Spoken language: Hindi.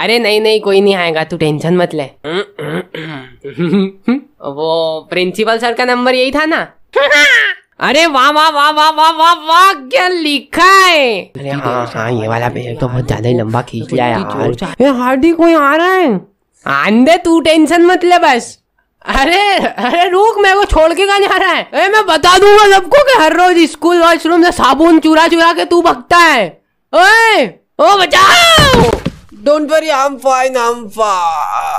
अरे नहीं नहीं कोई नहीं आएगा तू टेंशन मत ले वो प्रिंसिपल सर का नंबर यही था ना अरे वाह वाह वाह वाह वाह वाह वाह क्या लिखा है अरे हाँ हाँ ये वाला पेज तो बहुत ज्यादा ही लंबा खींच लिया यार ये हार्दिक कोई आ रहा है आंदे तू टेंशन मत ले बस अरे अरे रुक मैं वो छोड़ के कहा जा रहा है अरे मैं बता दूंगा सबको कि हर रोज स्कूल वॉशरूम से साबुन चुरा चुरा के तू भगता है ओए ओ बचाओ Don't worry, I'm fine, I'm fine.